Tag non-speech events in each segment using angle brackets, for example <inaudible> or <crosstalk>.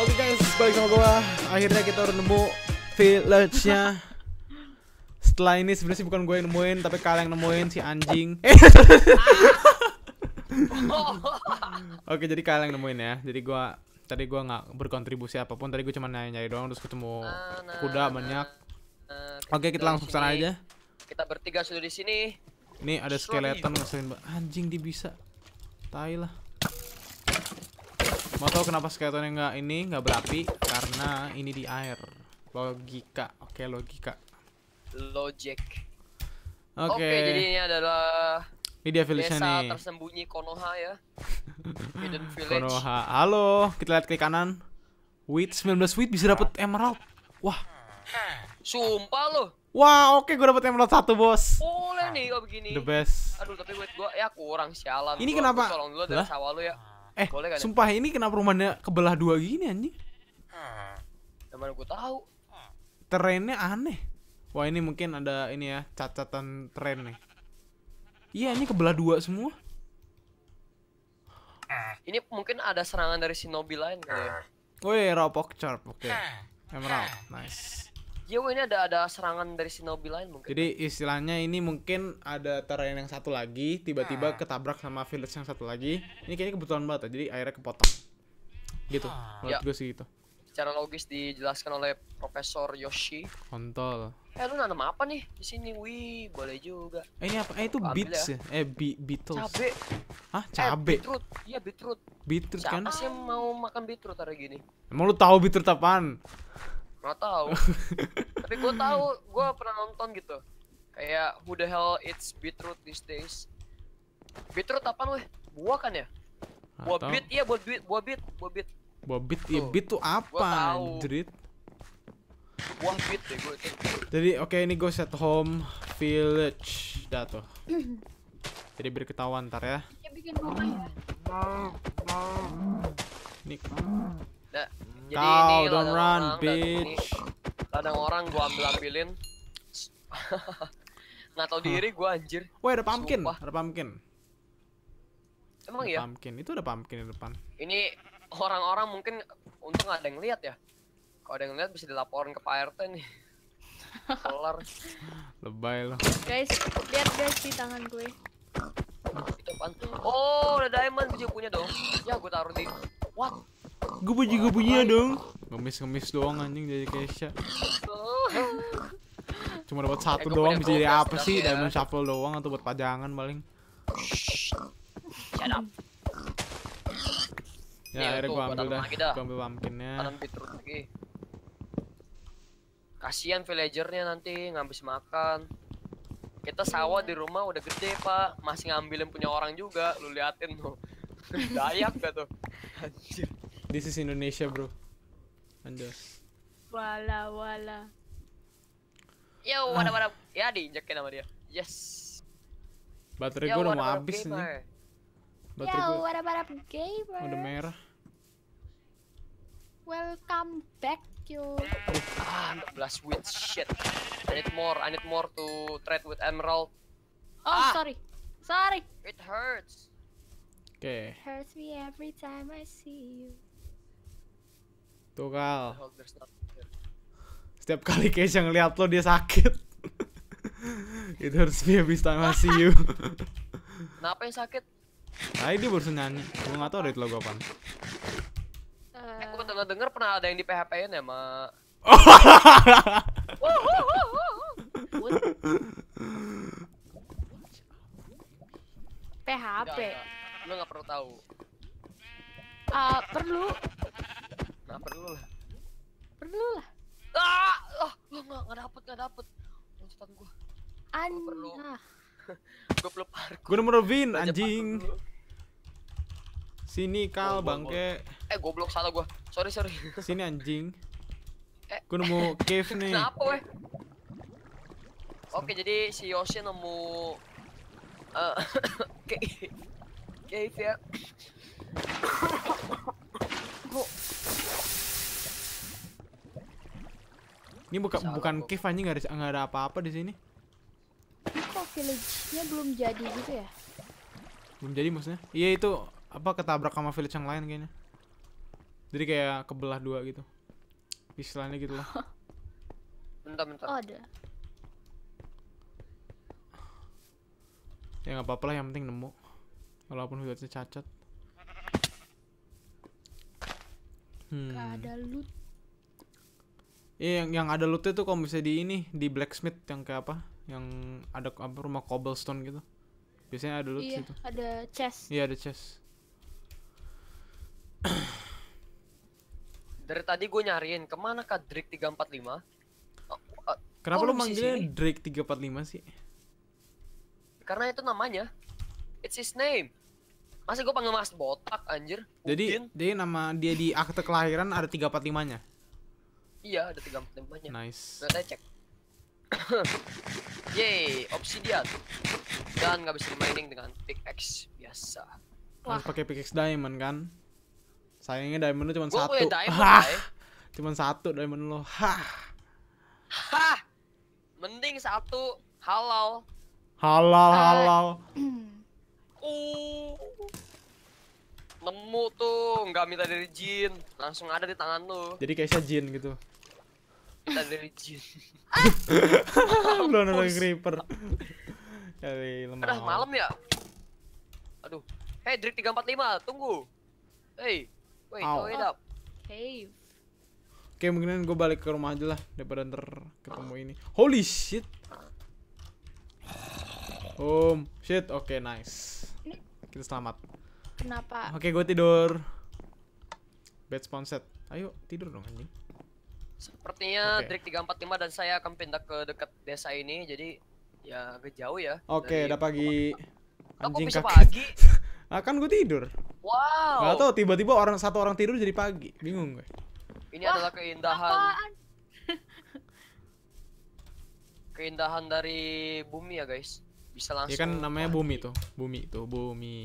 Oke okay guys, balik sama gua. Akhirnya kita udah nemu village-nya. Setelah ini sebenarnya bukan gue yang nemuin, tapi kalian yang nemuin si anjing. <laughs> Oke, jadi kalian yang nemuin ya. Jadi gua tadi gua nggak berkontribusi apapun. Tadi gue cuma nyari-nyari doang terus ketemu ah, nah, kuda nah, banyak. Nah. Oke, okay, kita langsung sana aja. Kita bertiga sudah di sini. Ini ada skeleton ngeselin banget. Anjing dia bisa. Tai lah. Mau tau kenapa skeletonnya nggak ini nggak berapi? Karena ini di air. Logika. Oke, logika. Logic. Oke. Okay. Oke, jadi ini adalah ini dia village Desa nih. tersembunyi Konoha ya. <laughs> Hidden village. Konoha. Halo, kita lihat klik kanan. Wheat 19 wheat bisa dapat emerald. Wah. Sumpah lo. Wah, oke okay, gue dapet emerald satu bos. Boleh ah, nih kalau begini. The best. Aduh, tapi wait gue ya kurang sialan. Ini gua, kenapa? Gua tolong dulu dari sawah lu ya. Eh, Boleh kan sumpah ini kenapa rumahnya kebelah dua gini anjing? Hmm. Mana gue tahu. Trennya aneh. Wah, ini mungkin ada ini ya, cacatan tren nih. Iya, ini kebelah dua semua. Ah, ini mungkin ada serangan dari shinobi lain kali ya. Wih, charp, oke. Okay. Ya. Ah. Emerald, nice. Yo ya, ini ada ada serangan dari shinobi lain mungkin. Jadi istilahnya ini mungkin ada terrain yang satu lagi tiba-tiba ah. ketabrak sama village yang satu lagi. Ini kayaknya kebetulan banget ya, jadi akhirnya kepotong. Gitu. Ah. Menurut ya. gue sih gitu. Secara logis dijelaskan oleh Profesor Yoshi. Kontol. Eh lu nanam apa nih di sini? Wih, boleh juga. Eh ini apa? Eh itu beats beets ya. ya? Eh bi beetles. Cabe. Hah, eh, cabe. Eh, beetroot. Iya, beetroot. Beetroot Siapa kan? Siapa sih mau makan beetroot hari gini? Emang lu tahu beetroot apaan? Gak tahu. <laughs> Tapi gue tahu, gue pernah nonton gitu. Kayak who the hell eats beetroot these days? Beetroot apa nih Buah kan ya? Buah Atau... beet, iya buah beet, buah beet, buah beet. Buah beet, iya beet tuh apa? Anjrit. Buah beet deh gue Jadi oke okay, ini gue set home village dah tuh. Jadi biar ketahuan ntar ya. bikin rumah ya. Nih jadi Kau, ini don't run, orang, bitch. Kadang orang gua ambil-ambilin. <laughs> Nggak tahu diri gua anjir. wah ada pumpkin, Sumpah. ada pumpkin. Emang ada ya? Pumpkin, itu ada pumpkin di depan. Ini orang-orang mungkin untung ada yang lihat ya. Kalau ada yang lihat bisa dilaporin ke Pak RT nih. <laughs> Kelar. Lebay loh. Guys, lihat guys di tangan gue. Itu apaan? Oh, ada diamond gue punya dong. Ya, gue taruh di. What? Gue bunyi gue ya dong. Ngemis-ngemis doang anjing jadi Kesha. <laughs> Cuma dapat satu eh, doang bisa jadi apa sih? Ya. Diamond shuffle doang atau buat pajangan paling. Shut up. Ya, akhirnya gue ambil dah. Gue ambil pumpkinnya. lagi. Kasihan villagernya nanti ngabis makan. Kita sawah di rumah udah gede, Pak. Masih ngambilin punya orang juga. Lu liatin tuh. <laughs> Dayak gak tuh? Anjir. This is Indonesia, bro. Anda. Wala wala. Yo, ah. what up, what up? Ya diinjekin sama dia. Yes. Baterai gue udah mau habis nih. Baterai Yo, what up, what up, gamer? Udah merah. Welcome back, you. Ah, blast with shit. I need more, I need more to trade with Emerald. Oh, ah. sorry. Sorry. It hurts. Okay. Hurts me every time I see you. Tuh Kal. Setiap kali Keisha ngeliat lo dia sakit. <laughs> itu harus dia bisa ngasih you. <laughs> Kenapa yang sakit? Nah, dia baru nyanyi. Gue gak tau itu lagu apaan. Eh, gue pernah denger pernah ada yang di PHP-in ya, Ma. PHP. <laughs> Lu gak perlu tahu. Uh, perlu perlu lah perlu lah ah oh, gua nggak nggak dapet nggak dapet loncatan gua anjing <laughs> gua perlu gue parkur gua nomor Vin anjing sini kal oh, bangke eh goblok salah gua sorry sorry <laughs> sini anjing eh. gua nemu <laughs> cave nih kenapa weh Oke, jadi si Yoshi nemu uh, cave ya. <coughs> Ini buka, bukan bukan cave anjing nggak ada nggak ada apa-apa di sini. Kok village-nya belum jadi gitu ya? Belum jadi maksudnya? Iya itu apa ketabrak sama village yang lain kayaknya. Jadi kayak kebelah dua gitu. Istilahnya gitu lah. <laughs> bentar bentar. Oh, ada. Ya nggak apa-apa lah yang penting nemu. Walaupun village-nya cacat. Hmm. Gak ada loot Iya yang yang ada lootnya itu kalau misalnya di ini di blacksmith yang kayak apa? Yang ada apa rumah cobblestone gitu. Biasanya ada loot iya, situ. ada chest. Iya, ada chest. <coughs> Dari tadi gue nyariin kemana kak Drake 345? Oh, Kenapa lu oh, manggilnya Drake 345 sih? Karena itu namanya. It's his name. Masih gue panggil Mas Botak anjir. Jadi Udin. jadi nama dia di akte kelahiran ada 345-nya. Iya, ada tiga tempatnya. Nice. Kita cek. <coughs> Yay obsidian. Dan nggak bisa mining dengan pickaxe biasa. Wah. Harus pakai pickaxe diamond kan? Sayangnya diamond lu cuma satu. Punya diamond, Hah. <laughs> Cuman satu diamond lo. Hah. Hah. Mending satu halal. Halal, halal. <coughs> Uh. Nemu tuh, nggak minta dari jin, langsung ada di tangan lo. Jadi kayaknya jin gitu dari jin. <laughs> Belum ada creeper. Dari lemah. Udah malam ya? Aduh. Hey, Drake 345, tunggu. Hey, wait, oh. wait up. Hey. Oke, okay, mungkinan gue balik ke rumah aja lah daripada ntar ketemu ini. Holy shit. Um, shit. Oke, okay, nice. Kita selamat. Kenapa? Oke, okay, gue tidur. Bed spawn set. Ayo tidur dong anjing. Sepertinya okay. empat 345 dan saya akan pindah ke dekat desa ini, jadi ya agak jauh ya. Oke, okay, udah pagi. Anjing oh, kakek. pagi? nah, <laughs> kan gue tidur. Wow. Gak tau, tiba-tiba orang satu orang tidur jadi pagi. Bingung gue. Ini Wah, adalah keindahan. <laughs> keindahan dari bumi ya, guys. Bisa ya kan langsung. Iya kan namanya pagi. bumi tuh. Bumi tuh, bumi.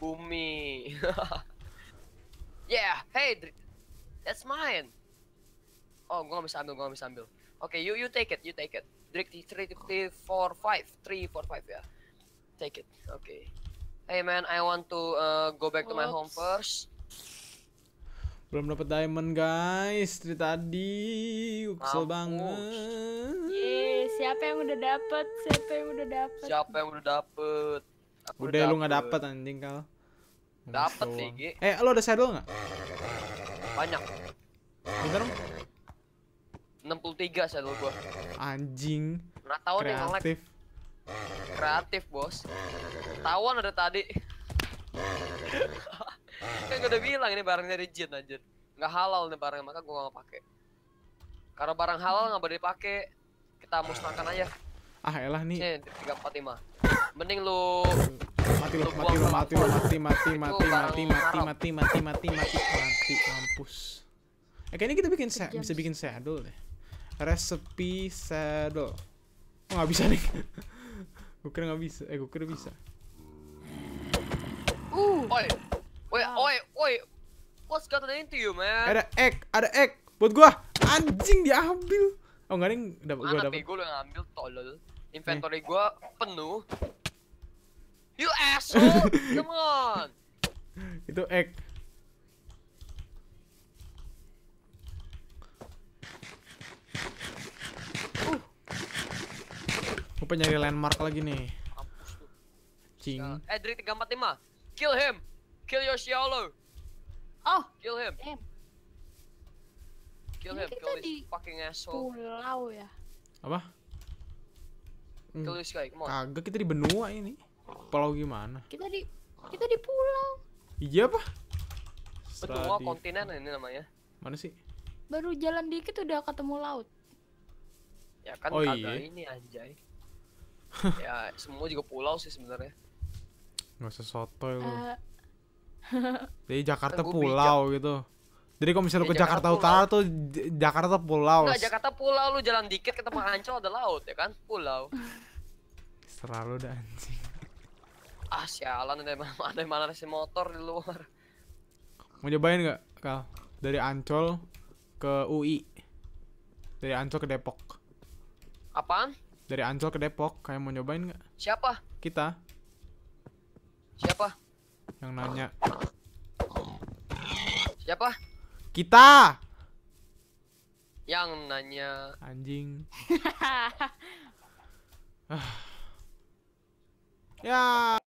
Bumi. <laughs> yeah, hey, Drake, that's mine. Oh, gua gak bisa ambil, gua gak bisa ambil. Oke, okay, you you take it, you take it. Drake three, three, four, five, three, four, five ya. Yeah. Take it. Oke. Okay. Hey man, I want to uh, go back Oops. to my home first. Belum dapat diamond guys dari tadi. Kesel banget. Yeay, siapa yang udah dapat? Siapa yang udah dapat? Siapa yang udah dapat? Udah, udah lu nggak dapat anjing kal? Dapat nih, Eh, lo ada saddle nggak? Banyak. Bentar dong. 63 shadow gua. Anjing. Nah, tahun Kreatif. ngelag. Kreatif, Bos. Tawon ada tadi. <laughs> kan gue udah bilang ini barangnya dari jin anjir. Nggak halal nih barangnya, maka gua enggak pakai. Karena barang halal nggak boleh dipakai. Kita musnahkan aja. Ah, elah nih. Eh, 345. Mending lu mati lu mati lu mati lu mati mati mati mati mati mati mati mati mati mati mati, mati Eh, mati kita bikin bisa bikin mati deh. Resepi saddle. Oh, gak bisa nih. gue kira gak bisa. Eh, gue kira bisa. Uh. Oi. Oi, oi, oi. What's gotten into you, man? Ada egg, ada egg. Buat gue. Anjing diambil. Oh, gak ada yang gua dapat. Gue yang ambil tolol. Inventory eh. gue penuh. You <laughs> asshole. Come on. Itu egg. lupa nyari landmark lagi nih. Cing. Eh, Dri 345. Kill him. Kill your Xiaolo. Oh. Kill him. Damn. Kill Ini him. Kill this fucking asshole. Pulau ya. Apa? Hmm. Kill this guy. Come on. Kagak kita di benua ini. Pulau gimana? Kita di kita di pulau. Iya apa? Benua kontinen ini namanya. Mana sih? Baru jalan dikit udah ketemu laut. Ya kan oh, kagak iya. ini anjay. <laughs> ya semua juga pulau sih sebenarnya nggak sesuatu ya eh. lu <laughs> jadi Jakarta pulau gitu jadi kalau misalnya lu ya, ke Jakarta, Utara tuh Jakarta pulau nggak Jakarta pulau lu jalan dikit ke tempat Ancol ada laut ya kan pulau <laughs> selalu ada anjing ah sialan ada mana ada mana si motor di luar mau cobain nggak kal dari Ancol ke UI dari Ancol ke Depok apaan dari Ancol ke Depok, kayak mau nyobain nggak? Siapa? Kita. Siapa? Yang nanya. Siapa? Kita. Yang nanya. Anjing. <laughs> ya.